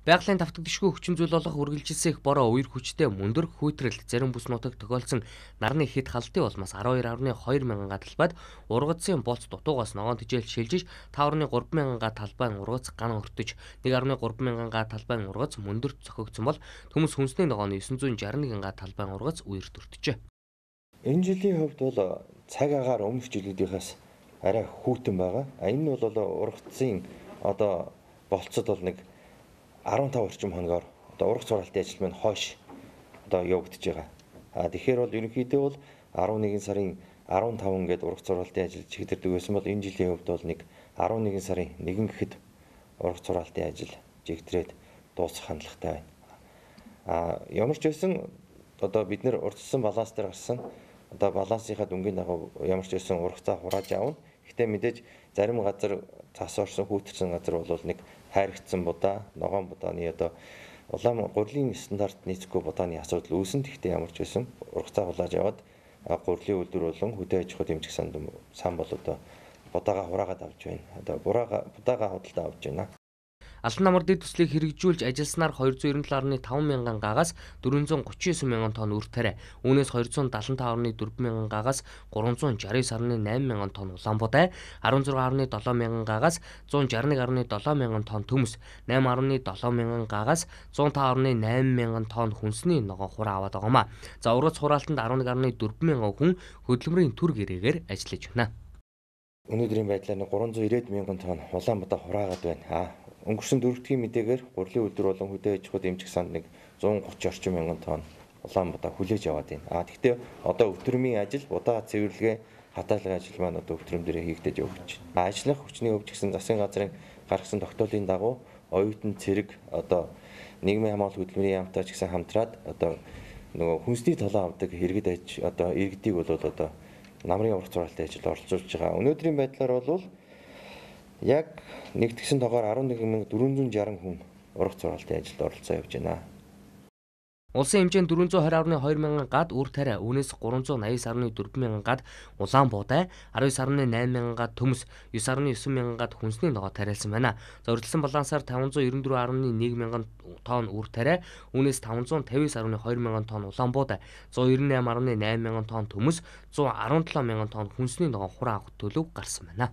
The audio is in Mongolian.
Байгалийн давтагдшгүй хүчин зүйл болох үргэлжилсэх бороо үер хүчтэй мөндөр хүйтрэл зарим бүс нутаг тохиолдсон нарны хэд халтын улмаас 12.2 мянга талбайд ургацын болц дутуугаас ногоон тижэл шилжиж 5.3 мянга талбайн ургац ган өртөж 1.3 мянга талбайн ургац мөндөрт цохигдсон бол төмөс хүнсний ногоон 961 мянга талбайн ургац үерт өртөжээ. Энэ жилийн хувьд бол цаг агаар өмнөх жилүүдийнхээс арай хүүтэн байгаа. Энэ нь бол ургацын одоо болцод бол нэг 15 орчим хоногоор одоо урах сургалтын ажил маань хойш одоо явагдаж байгаа. А тэгэхээр бол ерөнхийдөө бол 11 сарын 15 гээд урах сургалтын ажил чигдэрдэг байсан бол энэ жилийн хувьд бол нэг 11 сарын 1 гэхэд урах сургалтын ажил жигдрээд дуусах хандлагатай байна. А ямар ч байсан одоо бид нэр урдсан баланс дээр гарсан одоо балансынхаа дүнгийн дагав ямар ч байсан урагцаа хурааж авна. Гэтэ мэдээж зарим газар цас орсон хүүтэрсэн газар бол нэг хайрагдсан будаа, ногоон будааны одоо улаан гурлийн стандарт нийцэхгүй будааны асуудал үүсэн. Тэгтээ ямар ч байсан ургацаа хулааж яваад гурлийн үйлдвэр болон хөдөө аж ахуй дэмжих сан сан бол одоо будаага хураагаад авч байна. Одоо бураага будаага худалдаа авч байна. Алан намар дэд төслийг хэрэгжүүлж ажилласнаар 297.5 мянган гааас 439 мянган тонн үр тариа. Үүнээс 275.4 мянган гааас 369.8 мянган тонн Улаанбуутай, 16.7 мянган гааас 161.7 мянган тонн төмөс, 8.7 мянган гааас 105.8 мянган тонн хүнсний ногоон хураа аваад байгаамаа. За ургац хураалтанд 11.4 мянган хүн хөдөлмөрийн төр гэрээгээр ажиллаж байна. Өнөөдрийн байдлаар 390 мянган тонн Улаанбаатар хураагаад байна. Өнгөрсөн дөрөвдгийн мэдээгээр гурлын өдөр болон хөдөө аж ахуйн эмчиг санд нэг 130 орчим мянган тонн Улаанбаатар хүлээж аваад байна. А тэгтээ одоо өвтрмийн ажил, удаа цэвэрлэгээ, хатаалгын ажил маань одоо өвтрм дээр хийгдэж өгч байна. Ажиллах хүчний өвч гэсэн засгийн газрын гаргасан тогтоолын дагуу оюутан цэрэг одоо нийгмийн хамгаалалт хөтөлбөрийн яамтаач гэсэн хамтраад одоо нөгөө хүнсний талаа авдаг иргэд аж одоо иргэдийг бол одоо намрын ургац хураалтын ажил оролцуулж байгаа. Өнөөдрийн байдлаар бол Яг нэгтгэсэн тоогоор 11460 хүн ургац зургаалтын ажилд оролцоо явж байна. Улсын хэмжээнд 420.2 мянган гад үр тариа, үүнээс 380.4 мянган гад улаан буудай, 19.8 мянган гад төмс, 9.9 мянган гад хүнсний ногоо тариалсан байна. Зорилсон балансаар 594.1 мянган тонн үр тариа, үүнээс 559.2 мянган тонн улаан буудай, 198.8 мянган тонн төмс, 117 мянган тонн хүнсний ногоо хураан авах төлөв гарсан байна.